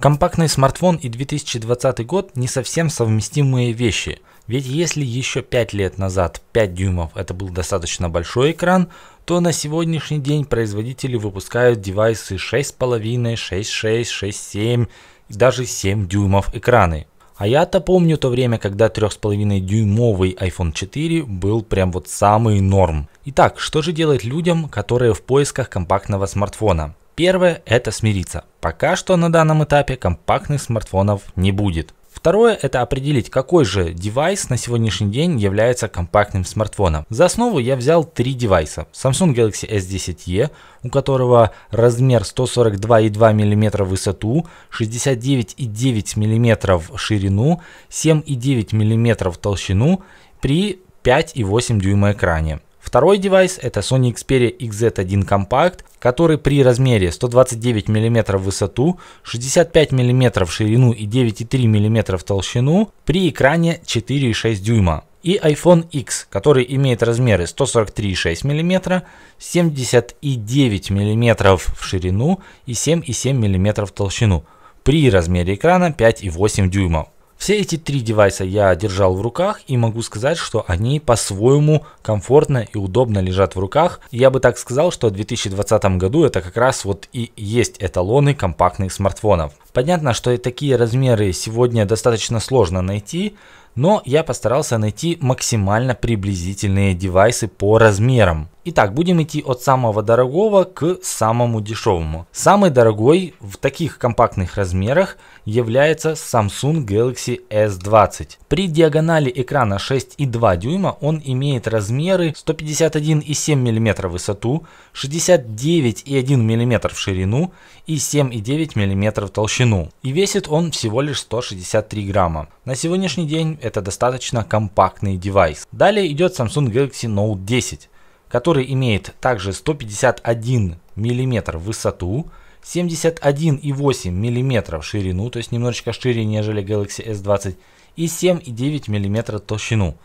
Компактный смартфон и 2020 год не совсем совместимые вещи. Ведь если еще 5 лет назад 5 дюймов это был достаточно большой экран, то на сегодняшний день производители выпускают девайсы 6,5, 6,6, 6,7 и даже 7 дюймов экраны. А я-то помню то время, когда 3,5 дюймовый iPhone 4 был прям вот самый норм. Итак, что же делать людям, которые в поисках компактного смартфона? Первое – это смириться. Пока что на данном этапе компактных смартфонов не будет. Второе – это определить, какой же девайс на сегодняшний день является компактным смартфоном. За основу я взял три девайса. Samsung Galaxy S10e, у которого размер 142,2 мм в высоту, 69,9 мм в ширину, 7,9 мм в толщину при 5,8 дюйма экране. Второй девайс это Sony Xperia XZ1 Compact, который при размере 129 мм в высоту, 65 мм в ширину и 9,3 мм в толщину при экране 4,6 дюйма. И iPhone X, который имеет размеры 143,6 мм, 79 мм в ширину и 7,7 мм в толщину при размере экрана 5,8 дюймов. Все эти три девайса я держал в руках и могу сказать, что они по-своему комфортно и удобно лежат в руках. Я бы так сказал, что в 2020 году это как раз вот и есть эталоны компактных смартфонов. Понятно, что и такие размеры сегодня достаточно сложно найти, но я постарался найти максимально приблизительные девайсы по размерам. Итак, будем идти от самого дорогого к самому дешевому. Самый дорогой в таких компактных размерах является Samsung Galaxy S20. При диагонали экрана 6,2 дюйма он имеет размеры 151,7 мм в высоту, 69,1 мм в ширину и 7,9 мм в толщину. И весит он всего лишь 163 грамма. На сегодняшний день это достаточно компактный девайс. Далее идет Samsung Galaxy Note 10 который имеет также 151 мм в высоту, 71,8 мм в ширину, то есть немножечко шире, нежели Galaxy S20, и 7,9 мм толщину.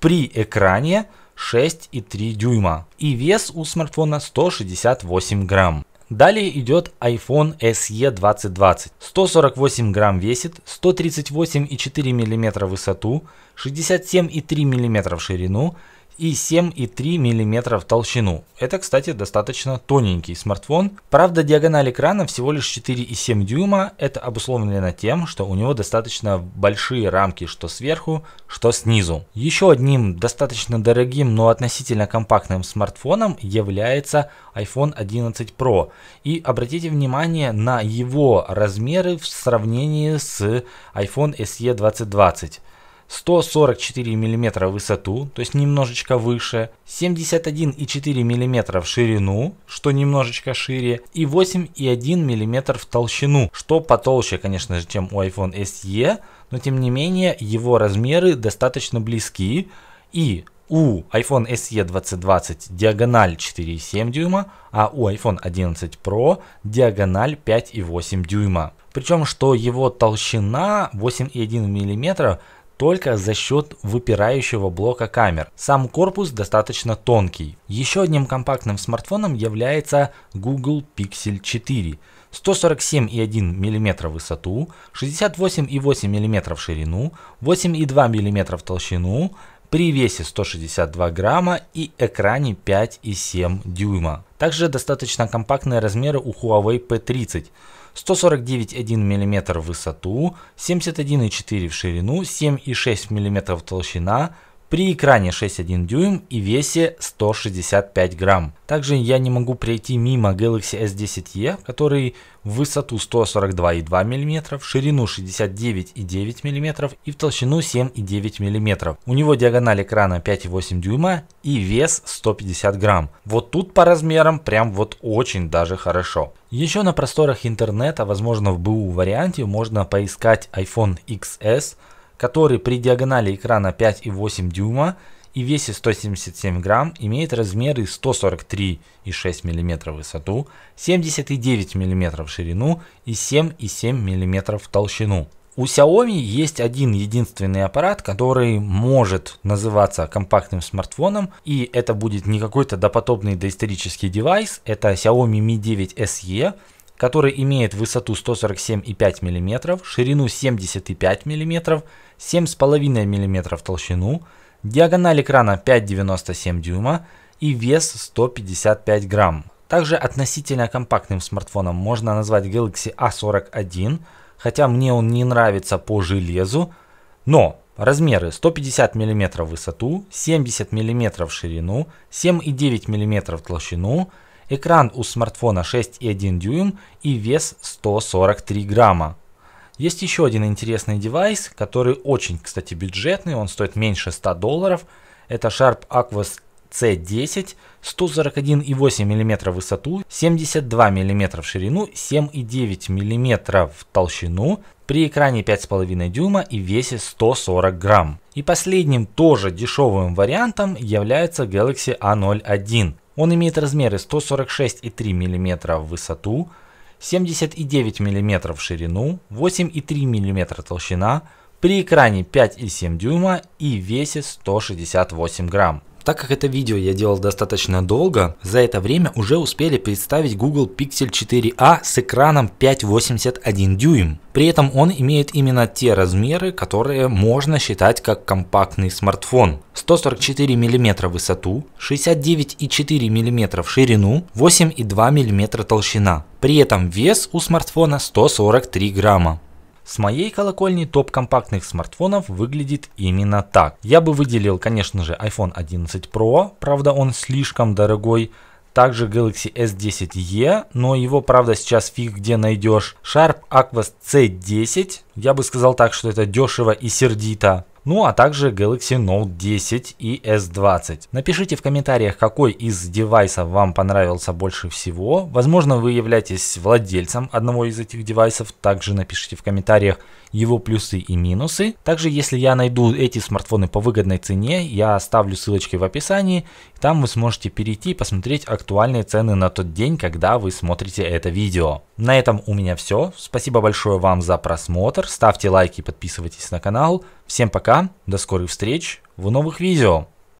При экране 6,3 дюйма. И вес у смартфона 168 грамм. Далее идет iPhone SE 2020. 148 грамм весит, 138,4 мм в высоту, 67,3 мм в ширину, и 7,3 мм в толщину. Это, кстати, достаточно тоненький смартфон. Правда, диагональ экрана всего лишь 4,7 дюйма. Это обусловлено тем, что у него достаточно большие рамки, что сверху, что снизу. Еще одним достаточно дорогим, но относительно компактным смартфоном является iPhone 11 Pro. И обратите внимание на его размеры в сравнении с iPhone SE 2020. 144 мм в высоту, то есть немножечко выше, 71,4 мм в ширину, что немножечко шире, и 8,1 мм в толщину, что потолще, конечно же, чем у iPhone SE, но тем не менее его размеры достаточно близки, и у iPhone SE 2020 диагональ 4,7 дюйма, а у iPhone 11 Pro диагональ 5,8 дюйма. Причем, что его толщина 8,1 мм только за счет выпирающего блока камер. Сам корпус достаточно тонкий. Еще одним компактным смартфоном является Google Pixel 4. 147,1 мм в высоту, 68,8 мм в ширину, 8,2 мм в толщину, при весе 162 грамма и экране 5,7 дюйма. Также достаточно компактные размеры у Huawei P30. 149,1 мм в высоту, 71,4 в ширину, 7,6 мм толщина, при экране 6,1 дюйм и весе 165 грамм. Также я не могу пройти мимо Galaxy S10e, который в высоту 142,2 мм, в ширину 69,9 мм и в толщину 7,9 мм. У него диагональ экрана 5,8 дюйма и вес 150 грамм. Вот тут по размерам прям вот очень даже хорошо. Еще на просторах интернета, возможно в БУ варианте, можно поискать iPhone XS который при диагонали экрана 5,8 дюйма и весе 177 грамм имеет размеры 143,6 мм в высоту, 79 мм в ширину и 7,7 мм в толщину. У Xiaomi есть один единственный аппарат, который может называться компактным смартфоном, и это будет не какой-то допотопный доисторический девайс, это Xiaomi Mi 9 SE, который имеет высоту 147,5 мм, ширину 75 мм, 7,5 мм толщину, диагональ экрана 5,97 дюйма и вес 155 грамм. Также относительно компактным смартфоном можно назвать Galaxy A41, а хотя мне он не нравится по железу, но размеры 150 мм высоту, 70 мм ширину, 7,9 мм толщину – Экран у смартфона 6,1 дюйм и вес 143 грамма. Есть еще один интересный девайс, который очень, кстати, бюджетный, он стоит меньше 100 долларов. Это Sharp Aquos C10, 141,8 мм в высоту, 72 мм в ширину, 7,9 мм в толщину, при экране 5,5 дюйма и весе 140 грамм. И последним тоже дешевым вариантом является Galaxy A01. Он имеет размеры 146,3 мм в высоту, 79 мм в ширину, 8,3 мм толщина, при экране 5,7 дюйма и весе 168 грамм. Так как это видео я делал достаточно долго, за это время уже успели представить Google Pixel 4a а с экраном 5,81 дюйм. При этом он имеет именно те размеры, которые можно считать как компактный смартфон. 144 мм высоту, 69,4 мм ширину, 8,2 мм толщина. При этом вес у смартфона 143 грамма. С моей колокольни топ компактных смартфонов выглядит именно так. Я бы выделил, конечно же, iPhone 11 Pro, правда он слишком дорогой, также Galaxy S10e, но его, правда, сейчас фиг где найдешь. Sharp Aquas C10, я бы сказал так, что это дешево и сердито ну а также Galaxy Note 10 и S20. Напишите в комментариях, какой из девайсов вам понравился больше всего. Возможно, вы являетесь владельцем одного из этих девайсов. Также напишите в комментариях его плюсы и минусы. Также, если я найду эти смартфоны по выгодной цене, я оставлю ссылочки в описании. Там вы сможете перейти и посмотреть актуальные цены на тот день, когда вы смотрите это видео. На этом у меня все. Спасибо большое вам за просмотр. Ставьте лайки, подписывайтесь на канал. Всем пока пока, до скорых встреч в новых видео.